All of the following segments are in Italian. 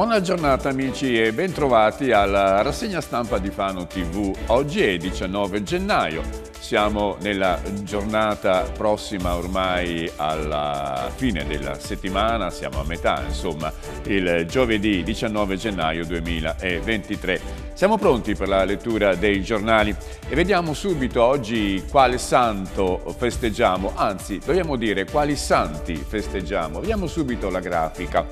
Buona giornata amici e bentrovati alla rassegna stampa di Fano TV. Oggi è 19 gennaio, siamo nella giornata prossima ormai alla fine della settimana, siamo a metà insomma, il giovedì 19 gennaio 2023. Siamo pronti per la lettura dei giornali e vediamo subito oggi quale santo festeggiamo, anzi dobbiamo dire quali santi festeggiamo. Vediamo subito la grafica.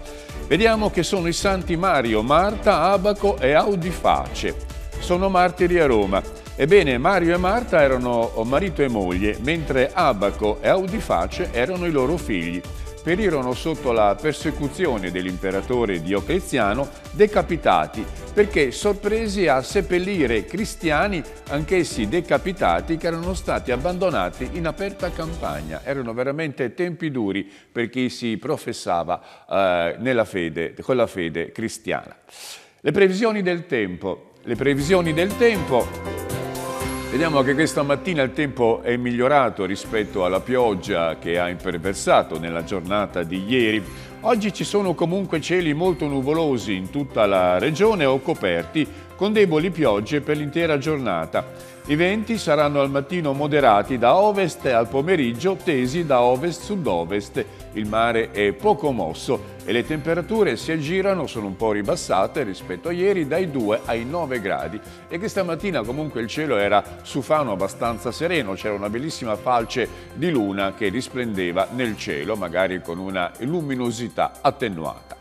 Vediamo che sono i santi Mario, Marta, Abaco e Audiface. Sono martiri a Roma. Ebbene, Mario e Marta erano marito e moglie, mentre Abaco e Audiface erano i loro figli perirono sotto la persecuzione dell'imperatore Diocleziano, decapitati, perché sorpresi a seppellire cristiani, anch'essi decapitati, che erano stati abbandonati in aperta campagna. Erano veramente tempi duri per chi si professava eh, fede, con la fede cristiana. Le previsioni del tempo. Le previsioni del tempo Vediamo che questa mattina il tempo è migliorato rispetto alla pioggia che ha imperversato nella giornata di ieri. Oggi ci sono comunque cieli molto nuvolosi in tutta la regione o coperti con deboli piogge per l'intera giornata. I venti saranno al mattino moderati da ovest e al pomeriggio tesi da ovest-sud-ovest. Il mare è poco mosso e le temperature si aggirano, sono un po' ribassate rispetto a ieri, dai 2 ai 9 gradi. E che stamattina comunque il cielo era sufano abbastanza sereno, c'era una bellissima falce di luna che risplendeva nel cielo, magari con una luminosità attenuata.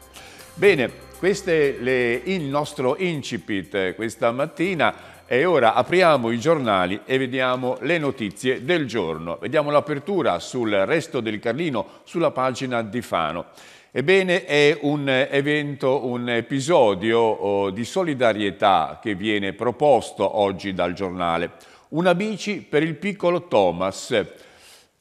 Bene, questo è le, il nostro incipit eh, questa mattina. E ora apriamo i giornali e vediamo le notizie del giorno. Vediamo l'apertura sul resto del Carlino sulla pagina di Fano. Ebbene, è un evento, un episodio oh, di solidarietà che viene proposto oggi dal giornale. Una bici per il piccolo Thomas.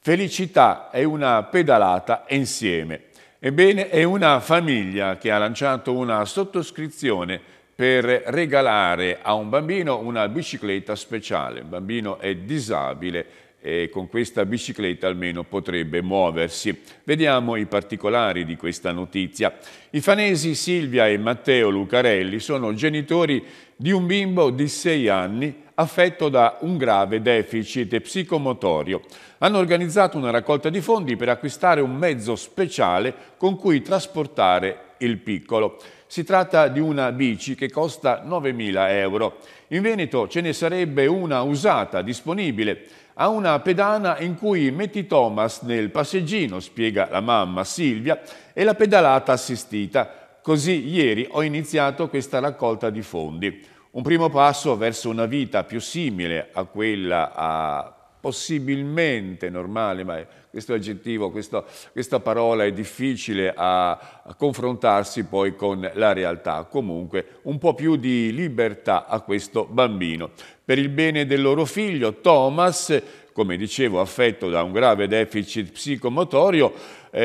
Felicità e una pedalata insieme. Ebbene, è una famiglia che ha lanciato una sottoscrizione per regalare a un bambino una bicicletta speciale. Il bambino è disabile e con questa bicicletta almeno potrebbe muoversi. Vediamo i particolari di questa notizia. I fanesi Silvia e Matteo Lucarelli sono genitori di un bimbo di 6 anni affetto da un grave deficit psicomotorio. Hanno organizzato una raccolta di fondi per acquistare un mezzo speciale con cui trasportare il piccolo. Si tratta di una bici che costa 9.000 euro. In Veneto ce ne sarebbe una usata, disponibile. Ha una pedana in cui metti Thomas nel passeggino, spiega la mamma Silvia, e la pedalata assistita. Così ieri ho iniziato questa raccolta di fondi. Un primo passo verso una vita più simile a quella a possibilmente normale, ma questo aggettivo, questa, questa parola è difficile a, a confrontarsi poi con la realtà. Comunque un po' più di libertà a questo bambino. Per il bene del loro figlio, Thomas come dicevo, affetto da un grave deficit psicomotorio, eh,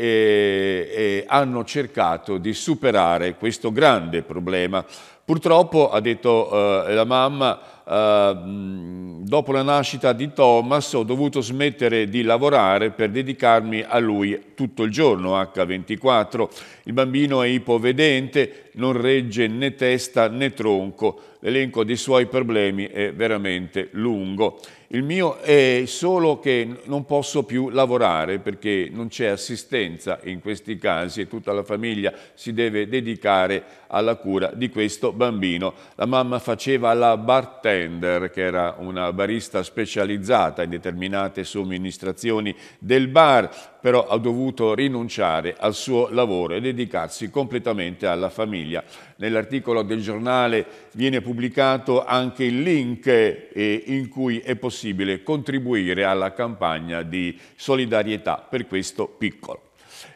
eh, hanno cercato di superare questo grande problema. Purtroppo, ha detto eh, la mamma, eh, dopo la nascita di Thomas ho dovuto smettere di lavorare per dedicarmi a lui tutto il giorno, H24. Il bambino è ipovedente, non regge né testa né tronco. L'elenco dei suoi problemi è veramente lungo. Il mio è solo che non posso più lavorare perché non c'è assistenza in questi casi e tutta la famiglia si deve dedicare alla cura di questo bambino. La mamma faceva la bartender, che era una barista specializzata in determinate somministrazioni del bar, però ha dovuto rinunciare al suo lavoro e dedicarsi completamente alla famiglia. Nell'articolo del giornale viene pubblicato anche il link eh, in cui è possibile contribuire alla campagna di solidarietà per questo piccolo.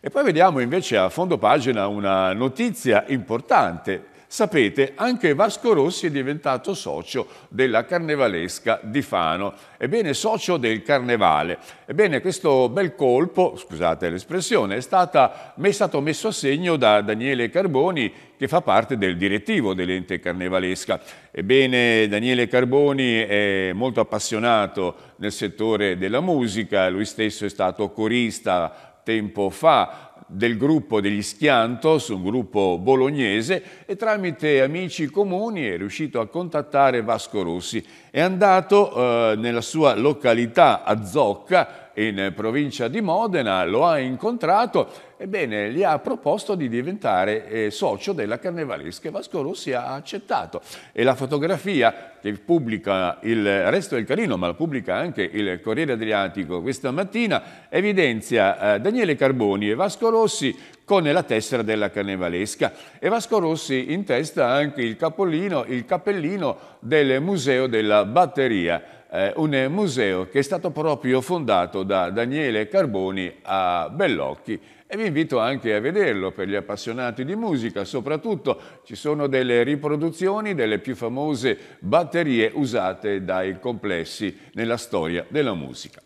E poi vediamo invece a fondo pagina una notizia importante Sapete, anche Vasco Rossi è diventato socio della carnevalesca di Fano, ebbene socio del carnevale. Ebbene, questo bel colpo, scusate l'espressione, è, è, stato messo a segno da Daniele Carboni, che fa parte del direttivo dell'ente carnevalesca. Ebbene, Daniele Carboni è molto appassionato nel settore della musica, lui stesso è stato corista tempo fa del gruppo degli Schiantos, un gruppo bolognese, e tramite amici comuni è riuscito a contattare Vasco Rossi. È andato eh, nella sua località a Zocca in provincia di Modena, lo ha incontrato, ebbene gli ha proposto di diventare eh, socio della Carnevalesca e Vasco Rossi ha accettato. E la fotografia che pubblica il resto del Carino, ma la pubblica anche il Corriere Adriatico questa mattina, evidenzia eh, Daniele Carboni e Vasco Rossi con la tessera della Carnevalesca. E Vasco Rossi in testa anche il capolino, il cappellino del Museo della Batteria eh, un museo che è stato proprio fondato da Daniele Carboni a Bellocchi e vi invito anche a vederlo per gli appassionati di musica, soprattutto ci sono delle riproduzioni delle più famose batterie usate dai complessi nella storia della musica.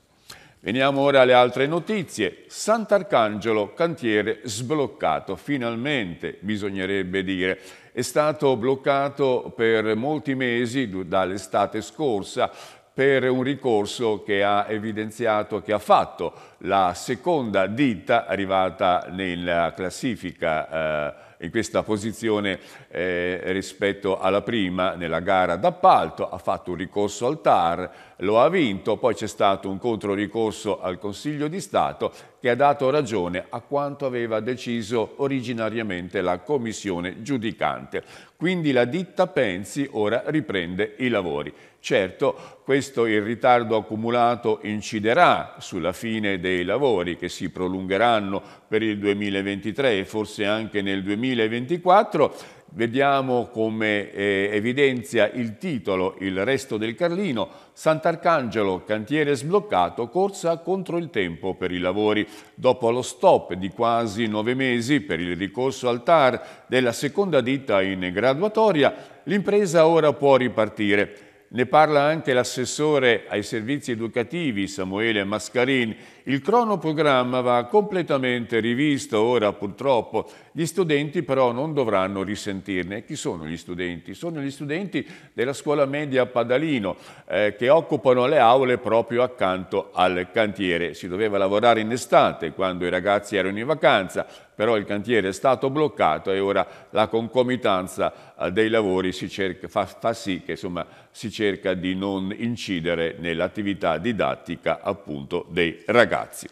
Veniamo ora alle altre notizie. Sant'Arcangelo, cantiere sbloccato, finalmente bisognerebbe dire. È stato bloccato per molti mesi dall'estate scorsa per un ricorso che ha evidenziato che ha fatto la seconda ditta arrivata nella classifica eh, in questa posizione eh, rispetto alla prima nella gara d'appalto, ha fatto un ricorso al TAR, lo ha vinto, poi c'è stato un controricorso al Consiglio di Stato che ha dato ragione a quanto aveva deciso originariamente la commissione giudicante. Quindi la ditta Pensi ora riprende i lavori. Certo, questo il ritardo accumulato inciderà sulla fine dei lavori che si prolungheranno per il 2023 e forse anche nel 2024. Vediamo come eh, evidenzia il titolo Il resto del Carlino, Sant'Arcangelo, cantiere sbloccato, corsa contro il tempo per i lavori. Dopo lo stop di quasi nove mesi per il ricorso al TAR della seconda ditta in graduatoria, l'impresa ora può ripartire ne parla anche l'assessore ai servizi educativi Samuele Mascarin. Il cronoprogramma va completamente rivisto ora purtroppo. Gli studenti però non dovranno risentirne. Chi sono gli studenti? Sono gli studenti della scuola media Padalino eh, che occupano le aule proprio accanto al cantiere. Si doveva lavorare in estate quando i ragazzi erano in vacanza, però il cantiere è stato bloccato e ora la concomitanza dei lavori cerca, fa, fa, sì che insomma, si cerca di non incidere nell'attività didattica appunto dei ragazzi.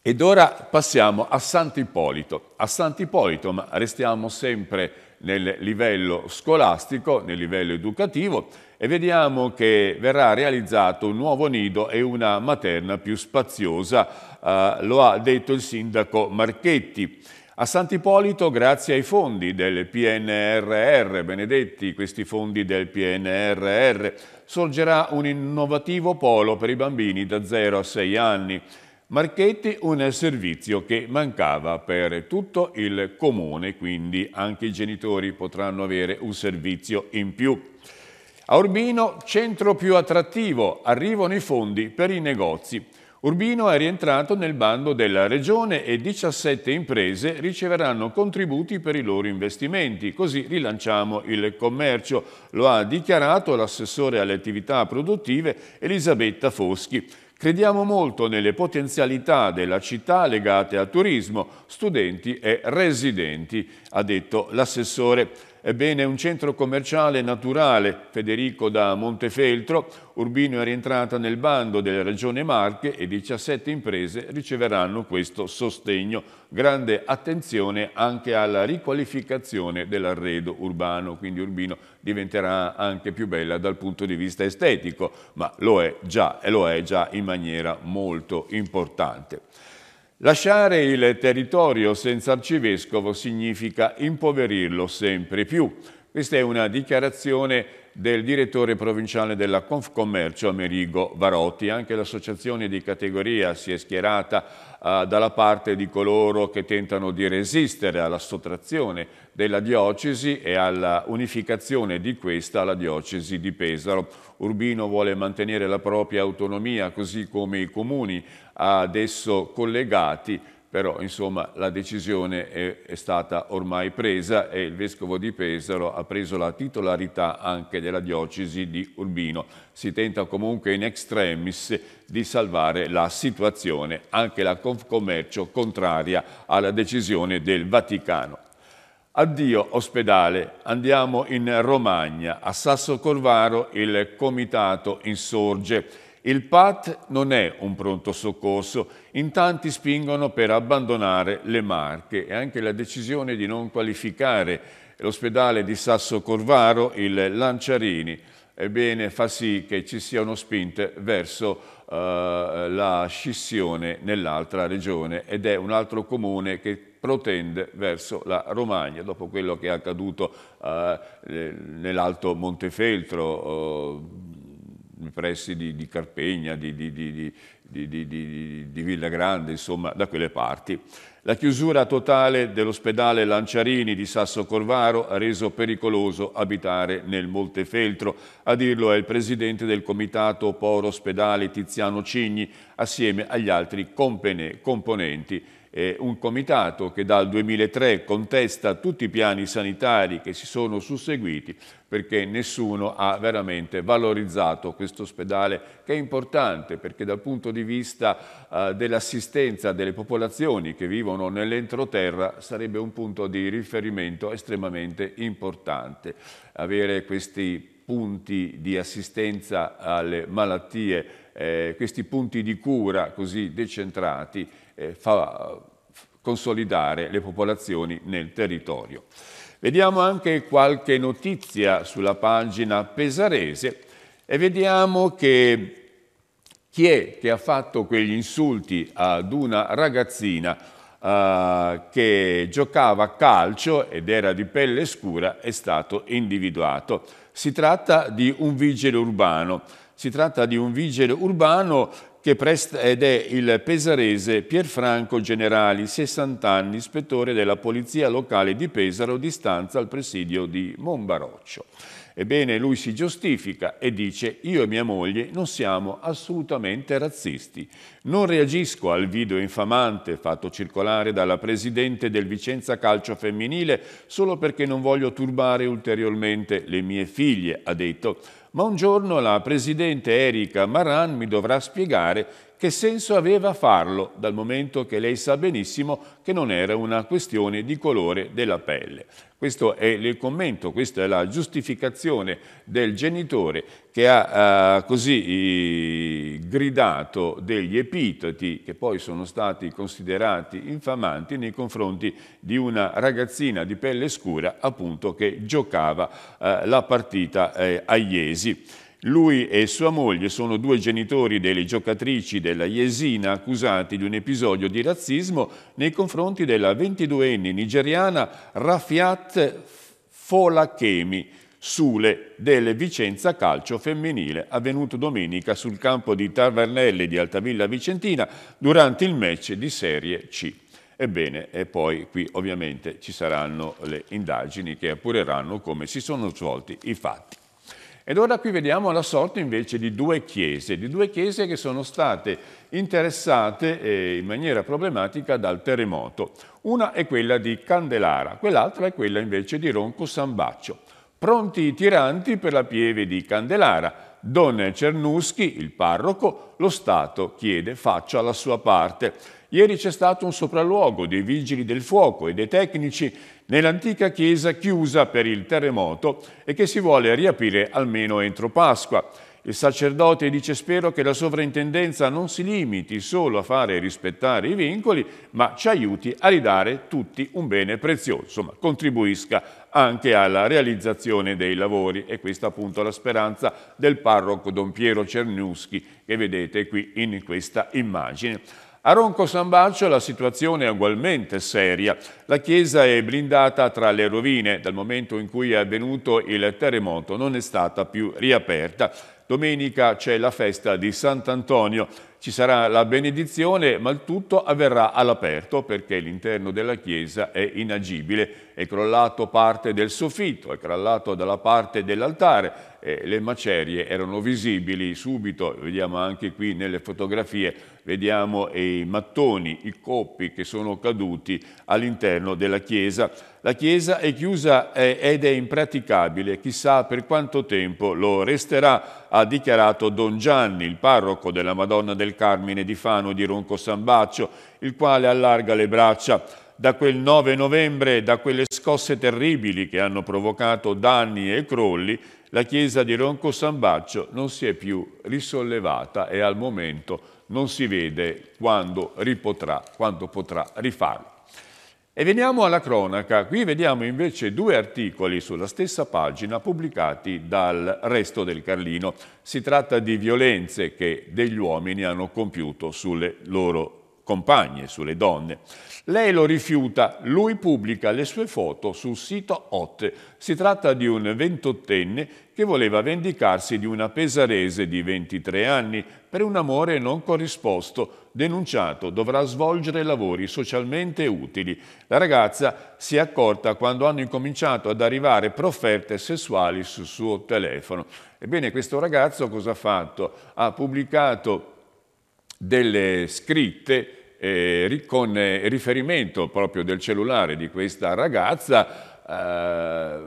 Ed ora passiamo a Sant'Ippolito. A Sant'Ippolito, ma restiamo sempre nel livello scolastico, nel livello educativo, e vediamo che verrà realizzato un nuovo nido e una materna più spaziosa, eh, lo ha detto il sindaco Marchetti. A Sant'Ippolito, grazie ai fondi del PNRR, benedetti questi fondi del PNRR, sorgerà un innovativo polo per i bambini da 0 a 6 anni. Marchetti un servizio che mancava per tutto il comune, quindi anche i genitori potranno avere un servizio in più. A Urbino, centro più attrattivo, arrivano i fondi per i negozi. Urbino è rientrato nel bando della Regione e 17 imprese riceveranno contributi per i loro investimenti, così rilanciamo il commercio. Lo ha dichiarato l'assessore alle attività produttive Elisabetta Foschi. Crediamo molto nelle potenzialità della città legate al turismo, studenti e residenti, ha detto l'assessore. Ebbene, un centro commerciale naturale. Federico da Montefeltro, Urbino è rientrata nel bando della Regione Marche e 17 imprese riceveranno questo sostegno. Grande attenzione anche alla riqualificazione dell'arredo urbano, quindi Urbino diventerà anche più bella dal punto di vista estetico, ma lo è già e lo è già in maniera molto importante. Lasciare il territorio senza arcivescovo significa impoverirlo sempre più. Questa è una dichiarazione del direttore provinciale della Confcommercio Amerigo Varotti. Anche l'associazione di categoria si è schierata eh, dalla parte di coloro che tentano di resistere alla sottrazione della diocesi e alla unificazione di questa alla diocesi di Pesaro. Urbino vuole mantenere la propria autonomia così come i comuni ad esso collegati però insomma la decisione è, è, stata ormai presa e il Vescovo di Pesaro ha preso la titolarità anche della diocesi di Urbino. Si tenta comunque in extremis di salvare la situazione, anche la Confcommercio contraria alla decisione del Vaticano. Addio ospedale, andiamo in Romagna, a Sasso Corvaro il comitato insorge il PAT non è un pronto soccorso, in tanti spingono per abbandonare le Marche e anche la decisione di non qualificare l'ospedale di Sasso Corvaro, il Lanciarini, ebbene fa sì che ci siano spinte verso eh, la scissione nell'altra regione ed è un altro comune che protende verso la Romagna dopo quello che è accaduto eh, nell'Alto Montefeltro. Eh, nei pressi di, di Carpegna, di, di, di, Villa Grande, insomma da quelle parti. La chiusura totale dell'ospedale Lanciarini di Sasso Corvaro ha reso pericoloso abitare nel Montefeltro. A dirlo è il presidente del comitato Poro Ospedale Tiziano Cigni assieme agli altri componenti eh, un comitato che dal 2003 contesta tutti i piani sanitari che si sono susseguiti perché nessuno ha veramente valorizzato questo ospedale che è importante perché dal punto di vista eh, dell'assistenza delle popolazioni che vivono nell'entroterra sarebbe un punto di riferimento estremamente importante. Avere questi punti di assistenza alle malattie, eh, questi punti di cura così decentrati eh, fa consolidare le popolazioni nel territorio. Vediamo anche qualche notizia sulla pagina pesarese e vediamo che chi è che ha fatto quegli insulti ad una ragazzina Uh, che giocava a calcio ed era di pelle scura è stato individuato. Si tratta di un vigile urbano. Si tratta di un vigile urbano presta, ed è il pesarese Pierfranco Generali, 60 anni, ispettore della Polizia Locale di Pesaro, distanza al presidio di Monbaroccio. Ebbene, lui si giustifica e dice «Io e mia moglie non siamo assolutamente razzisti. Non reagisco al video infamante fatto circolare dalla presidente del Vicenza Calcio Femminile solo perché non voglio turbare ulteriormente le mie figlie», ha detto ma un giorno la presidente Erika Maran mi dovrà spiegare che senso aveva farlo, dal momento che lei sa benissimo che non era una questione di colore della pelle. Questo è il commento, questa è la giustificazione del genitore che ha eh, così gridato degli epiteti che poi sono stati considerati infamanti nei confronti di una ragazzina di pelle scura appunto che giocava eh, la partita eh, a Iesi. Lui e sua moglie sono due genitori delle giocatrici della Jesina accusati di un episodio di razzismo nei confronti della 22enne nigeriana Rafiat Folakemi Sule del Vicenza Calcio Femminile avvenuto domenica sul campo di Tavernelle di Altavilla Vicentina durante il match di Serie C. Ebbene, e poi qui ovviamente ci saranno le indagini che appureranno come si sono svolti i fatti. Ed ora qui vediamo la sorte invece di due chiese, di due chiese che sono state interessate eh, in maniera problematica dal terremoto. Una è quella di Candelara, quell'altra è quella invece di Ronco Sambaccio. Pronti i tiranti per la pieve di Candelara. Don Cernuschi, il parroco, lo Stato chiede faccia la sua parte. Ieri c'è stato un sopralluogo dei vigili del fuoco e dei tecnici nell'antica chiesa chiusa per il terremoto e che si vuole riaprire almeno entro Pasqua. Il sacerdote dice spero che la sovrintendenza non si limiti solo a fare rispettare i vincoli, ma ci aiuti a ridare tutti un bene prezioso, insomma contribuisca anche alla realizzazione dei lavori e questa appunto la speranza del parroco Don Piero Cernuschi che vedete qui in questa immagine. A Ronco San Bacio la situazione è ugualmente seria. La chiesa è blindata tra le rovine. Dal momento in cui è avvenuto il terremoto non è stata più riaperta. Domenica c'è la festa di Sant'Antonio. Ci sarà la benedizione, ma il tutto avverrà all'aperto perché l'interno della chiesa è inagibile. È crollato parte del soffitto, è crollato dalla parte dell'altare, eh, le macerie erano visibili subito, vediamo anche qui nelle fotografie, vediamo i mattoni, i coppi che sono caduti all'interno della chiesa. La chiesa è chiusa eh, ed è impraticabile, chissà per quanto tempo lo resterà, ha dichiarato Don Gianni, il parroco della Madonna del Carmine di Fano di Ronco Sambaccio, il quale allarga le braccia da quel 9 novembre, da quelle scosse terribili che hanno provocato danni e crolli, la chiesa di Ronco San Baccio non si è più risollevata e al momento non si vede quando ripotrà, quando potrà rifarlo. E veniamo alla cronaca. Qui vediamo invece due articoli sulla stessa pagina pubblicati dal resto del Carlino. Si tratta di violenze che degli uomini hanno compiuto sulle loro compagne, sulle donne. Lei lo rifiuta, lui pubblica le sue foto sul sito Hot. Si tratta di un ventottenne che voleva vendicarsi di una pesarese di 23 anni per un amore non corrisposto. Denunciato, dovrà svolgere lavori socialmente utili. La ragazza si è accorta quando hanno incominciato ad arrivare profferte sessuali sul suo telefono. Ebbene, questo ragazzo cosa ha fatto? Ha pubblicato delle scritte eh, con eh, riferimento proprio del cellulare di questa ragazza, eh,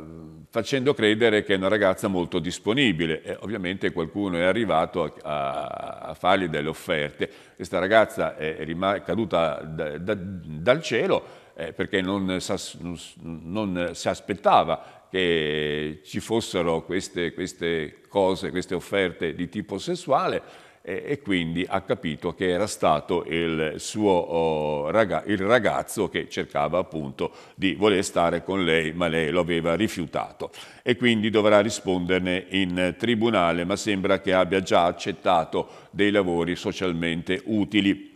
facendo credere che è una ragazza molto disponibile. E ovviamente qualcuno è arrivato a, a fargli delle offerte. Questa ragazza è, caduta da, da, dal cielo eh, perché non, non, non si aspettava che ci fossero queste, queste, cose, queste offerte di tipo sessuale e, quindi ha capito che era stato il suo oh, il ragazzo che cercava appunto di voler stare con lei, ma lei lo aveva rifiutato e quindi dovrà risponderne in tribunale, ma sembra che abbia già accettato dei lavori socialmente utili.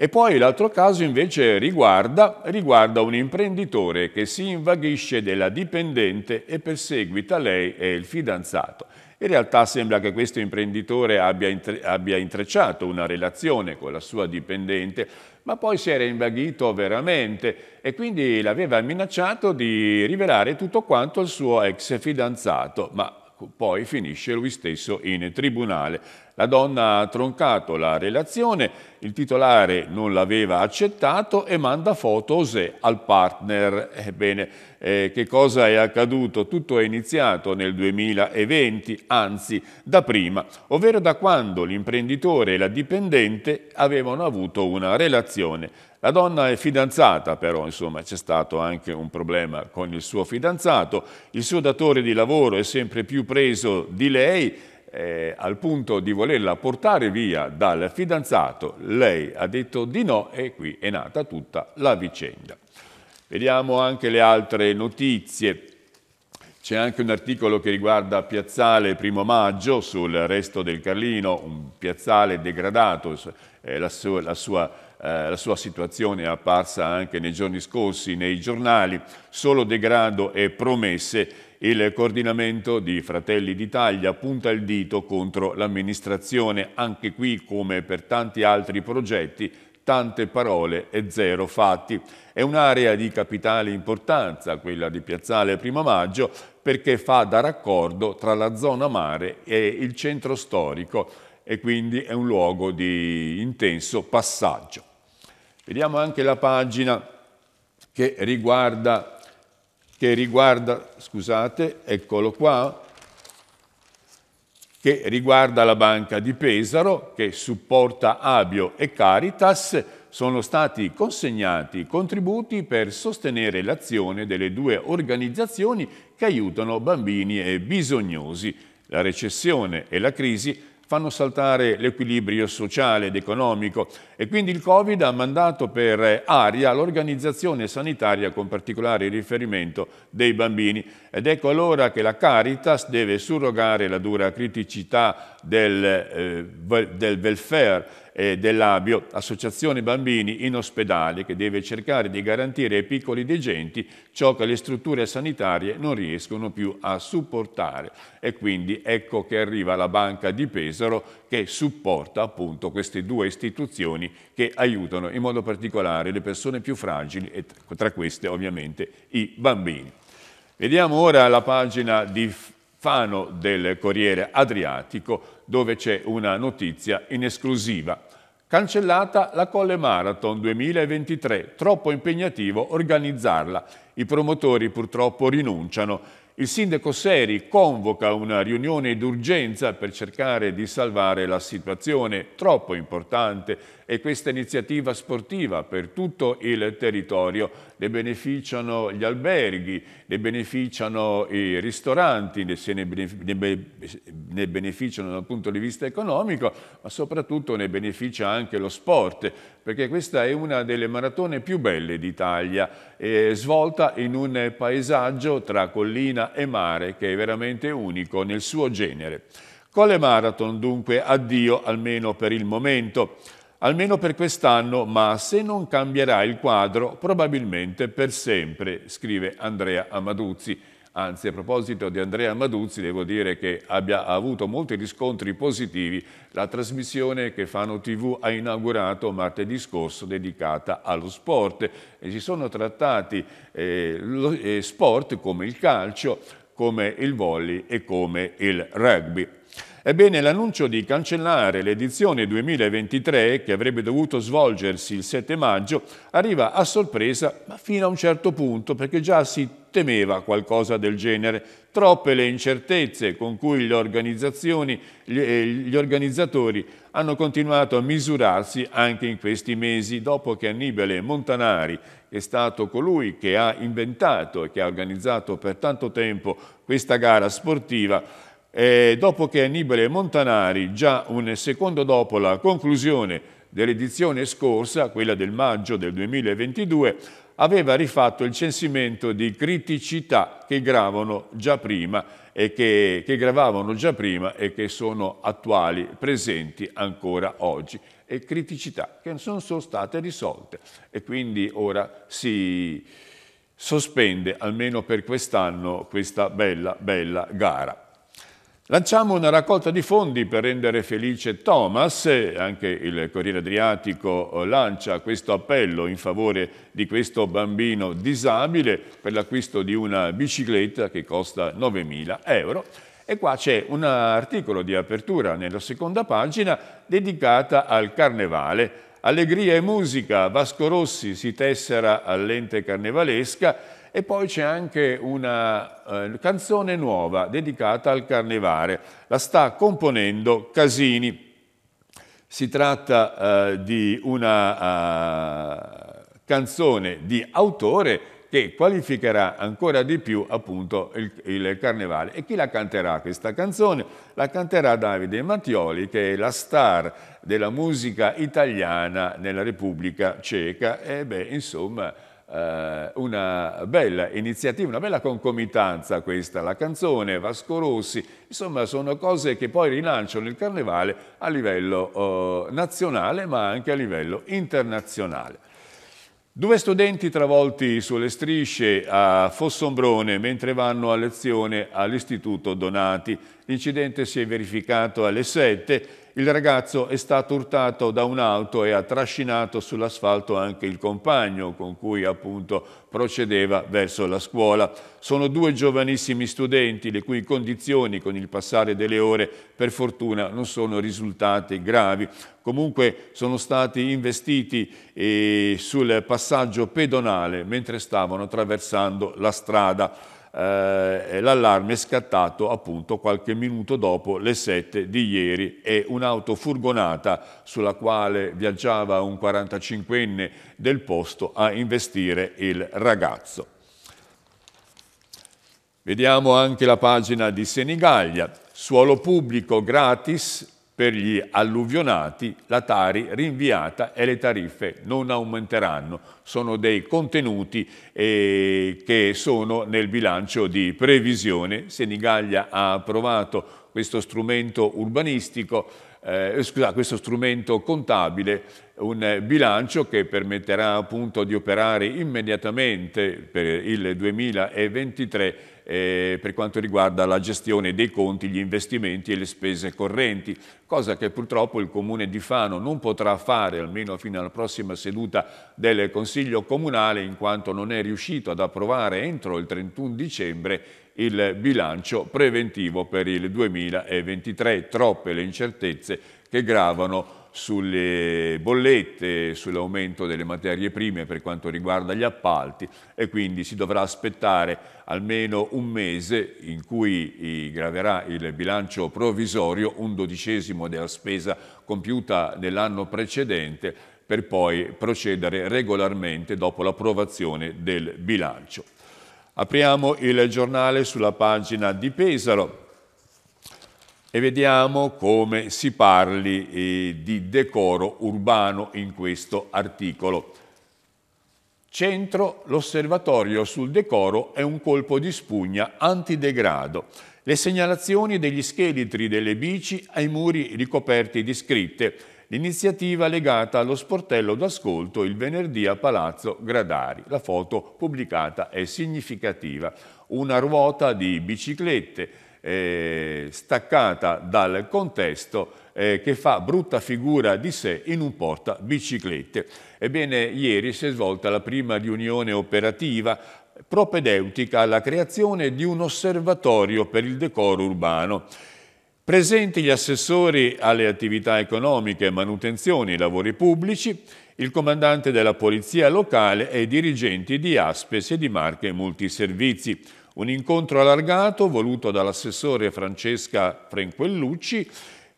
E poi l'altro caso invece riguarda, riguarda, un imprenditore che si invaghisce della dipendente e perseguita lei e il fidanzato. In realtà sembra che questo imprenditore abbia, intre abbia intrecciato una relazione con la sua dipendente, ma poi si era invaghito veramente e quindi l'aveva minacciato di rivelare tutto quanto al suo ex fidanzato, ma poi finisce lui stesso in tribunale. La donna ha troncato la relazione, il titolare non l'aveva accettato e manda foto Osè al partner. Ebbene, eh, che cosa è accaduto? Tutto è iniziato nel 2020, anzi da prima, ovvero da quando l'imprenditore e la dipendente avevano avuto una relazione. La donna è fidanzata però, insomma, c'è stato anche un problema con il suo fidanzato, il suo datore di lavoro è sempre più preso di lei eh, al punto di volerla portare via dal fidanzato, lei ha detto di no e qui è nata tutta la vicenda. Vediamo anche le altre notizie. C'è anche un articolo che riguarda Piazzale Primo Maggio sul resto del Carlino, un piazzale degradato, eh, la sua, la sua eh, la sua situazione è apparsa anche nei giorni scorsi nei giornali, solo degrado e promesse, il coordinamento di Fratelli d'Italia punta il dito contro l'amministrazione, anche qui come per tanti altri progetti, tante parole e zero fatti. È un'area di capitale importanza, quella di Piazzale Primo Maggio, perché fa da raccordo tra la zona mare e il centro storico e quindi è un luogo di intenso passaggio. Vediamo anche la pagina che riguarda, che riguarda, scusate, eccolo qua, che riguarda la banca di Pesaro che supporta Abio e Caritas, sono stati consegnati contributi per sostenere l'azione delle due organizzazioni che aiutano bambini e bisognosi. La recessione e la crisi fanno saltare l'equilibrio sociale ed economico e quindi il Covid ha mandato per aria l'organizzazione sanitaria con particolare riferimento dei bambini ed ecco allora che la Caritas deve surrogare la dura criticità del, eh, del welfare eh, della Associazione Bambini in ospedale che deve cercare di garantire ai piccoli degenti ciò che le strutture sanitarie non riescono più a supportare e quindi ecco che arriva la banca di Pesaro che supporta appunto queste due istituzioni che aiutano in modo particolare le persone più fragili e tra queste ovviamente i bambini. Vediamo ora la pagina di Fano del Corriere Adriatico, dove c'è una notizia in esclusiva. Cancellata la Colle Marathon 2023, troppo impegnativo organizzarla. I promotori purtroppo rinunciano. Il sindaco Seri convoca una riunione d'urgenza per cercare di salvare la situazione troppo importante e questa iniziativa sportiva per tutto il territorio ne beneficiano gli alberghi, ne beneficiano i ristoranti, ne, ne, ne beneficiano dal punto di vista economico, ma soprattutto ne beneficia anche lo sport, perché questa è una delle maratone più belle d'Italia, eh, svolta in un paesaggio tra collina e mare che è veramente unico nel suo genere. Con le marathon dunque addio almeno per il momento almeno per quest'anno, ma se non cambierà il quadro, probabilmente per sempre, scrive Andrea Amaduzzi. Anzi, a proposito di Andrea Amaduzzi, devo dire che abbia avuto molti riscontri positivi la trasmissione che Fano TV ha inaugurato martedì scorso dedicata allo sport. E si sono trattati eh, lo, eh, sport come il calcio, come il volley e come il rugby. Ebbene, l'annuncio di cancellare l'edizione 2023, che avrebbe dovuto svolgersi il 7 maggio, arriva a sorpresa, ma fino a un certo punto, perché già si temeva qualcosa del genere. Troppe le incertezze con cui le organizzazioni, gli, eh, gli organizzatori hanno continuato a misurarsi anche in questi mesi, dopo che Annibale Montanari, che è stato colui che ha inventato e che ha organizzato per tanto tempo questa gara sportiva, e dopo che Annibale Montanari, già un secondo dopo la conclusione dell'edizione scorsa, quella del maggio del 2022, aveva rifatto il censimento di criticità che gravano già prima e che, che, gravavano già prima e che sono attuali, presenti ancora oggi, e criticità che non sono state risolte e quindi ora si sospende almeno per quest'anno questa bella, bella gara. Lanciamo una raccolta di fondi per rendere felice Thomas, anche il Corriere Adriatico lancia questo appello in favore di questo bambino disabile per l'acquisto di una bicicletta che costa 9.000 euro. E qua c'è un articolo di apertura nella seconda pagina dedicata al carnevale. Allegria e musica, Vasco Rossi si tessera all'ente carnevalesca e poi c'è anche una eh, canzone nuova dedicata al carnevale. La sta componendo Casini. Si tratta eh, di una eh, canzone di autore che qualificherà ancora di più appunto il, il, carnevale. E chi la canterà questa canzone? La canterà Davide Mattioli che è la star della musica italiana nella Repubblica Ceca e beh insomma eh, una bella iniziativa, una bella concomitanza questa, la canzone, Vasco Rossi, insomma sono cose che poi rilanciano il carnevale a livello eh, nazionale ma anche a livello internazionale. Due studenti travolti sulle strisce a Fossombrone mentre vanno a lezione all'Istituto Donati. L'incidente si è verificato alle 7 il ragazzo è stato urtato da un'auto e ha trascinato sull'asfalto anche il compagno con cui appunto procedeva verso la scuola. Sono due giovanissimi studenti le cui condizioni con il passare delle ore per fortuna non sono risultate gravi. Comunque sono stati investiti eh, sul passaggio pedonale mentre stavano attraversando la strada eh, l'allarme è scattato appunto qualche minuto dopo le 7 di ieri e un'auto furgonata sulla quale viaggiava un 45enne del posto a investire il ragazzo. Vediamo anche la pagina di Senigallia, suolo pubblico gratis per gli alluvionati, la Tari rinviata e le tariffe non aumenteranno. Sono dei contenuti eh, che sono nel bilancio di previsione. Senigallia ha approvato questo strumento urbanistico, eh, scusa, questo strumento contabile, un bilancio che permetterà appunto di operare immediatamente per il 2023 eh, per quanto riguarda la gestione dei conti, gli investimenti e le spese correnti, cosa che purtroppo il Comune di Fano non potrà fare almeno fino alla prossima seduta del Consiglio Comunale in quanto non è riuscito ad approvare entro il 31 dicembre il bilancio preventivo per il 2023. Troppe le incertezze che gravano sulle bollette, sull'aumento delle materie prime per quanto riguarda gli appalti e quindi si dovrà aspettare almeno un mese in cui graverà il bilancio provvisorio, un dodicesimo della spesa compiuta nell'anno precedente per poi procedere regolarmente dopo l'approvazione del bilancio. Apriamo il giornale sulla pagina di Pesaro e vediamo come si parli eh, di decoro urbano in questo articolo. Centro, l'osservatorio sul decoro è un colpo di spugna antidegrado. Le segnalazioni degli scheletri delle bici ai muri ricoperti di scritte. L'iniziativa legata allo sportello d'ascolto il venerdì a Palazzo Gradari. La foto pubblicata è significativa. Una ruota di biciclette eh, staccata dal contesto eh, che fa brutta figura di sé in un porta biciclette. Ebbene, ieri si è svolta la prima riunione operativa propedeutica alla creazione di un osservatorio per il decoro urbano. Presenti gli assessori alle attività economiche, manutenzioni e lavori pubblici, il comandante della polizia locale e i dirigenti di Aspes e di Marche Multiservizi. Un incontro allargato voluto dall'assessore Francesca Frenquellucci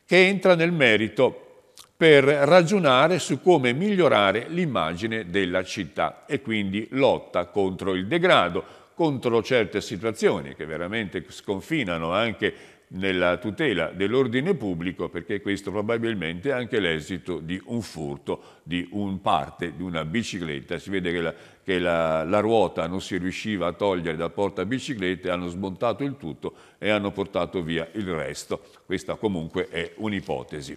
che entra nel merito per ragionare su come migliorare l'immagine della città e quindi lotta contro il degrado, contro certe situazioni che veramente sconfinano anche nella tutela dell'ordine pubblico perché questo probabilmente è anche l'esito di un furto di un parte di una bicicletta. Si vede che, la, che la, la, ruota non si riusciva a togliere dal porta biciclette, hanno smontato il tutto e hanno portato via il resto. Questa comunque è un'ipotesi.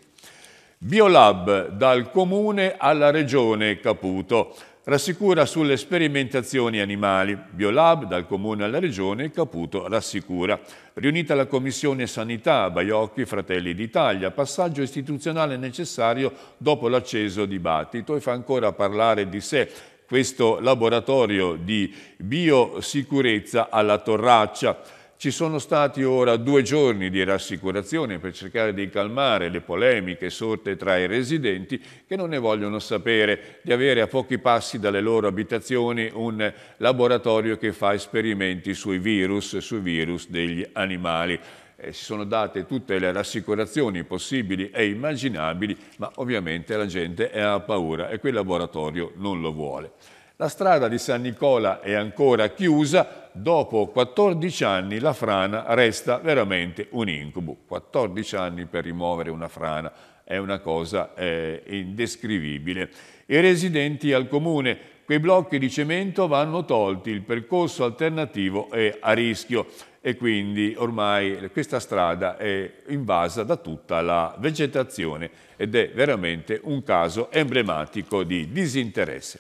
Biolab dal comune alla regione Caputo rassicura sulle sperimentazioni animali. Biolab, dal comune alla regione, Caputo rassicura. Riunita la Commissione Sanità, Baiocchi, Fratelli d'Italia, passaggio istituzionale necessario dopo l'acceso dibattito e fa ancora parlare di sé questo laboratorio di biosicurezza alla Torraccia. Ci sono stati ora due giorni di rassicurazione per cercare di calmare le polemiche sorte tra i residenti che non ne vogliono sapere di avere a pochi passi dalle loro abitazioni un laboratorio che fa esperimenti sui virus, sui virus degli animali. Eh, si sono date tutte le rassicurazioni possibili e immaginabili, ma ovviamente la gente ha paura e quel laboratorio non lo vuole. La strada di San Nicola è ancora chiusa, dopo 14 anni la frana resta veramente un incubo. 14 anni per rimuovere una frana è una cosa eh, indescrivibile. I residenti al comune, quei blocchi di cemento vanno tolti, il percorso alternativo è a rischio e quindi ormai questa strada è invasa da tutta la vegetazione ed è veramente un caso emblematico di disinteresse.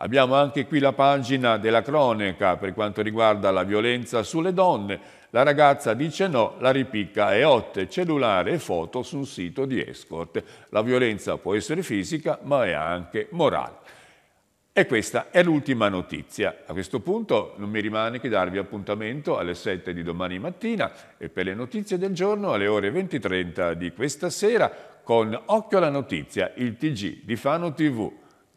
Abbiamo anche qui la pagina della cronaca per quanto riguarda la violenza sulle donne. La ragazza dice no, la ripicca e otte, cellulare e foto su un sito di escort. La violenza può essere fisica ma è anche morale. E questa è l'ultima notizia. A questo punto non mi rimane che darvi appuntamento alle 7 di domani mattina e per le notizie del giorno alle ore 20.30 di questa sera con Occhio alla notizia, il TG di Fano TV.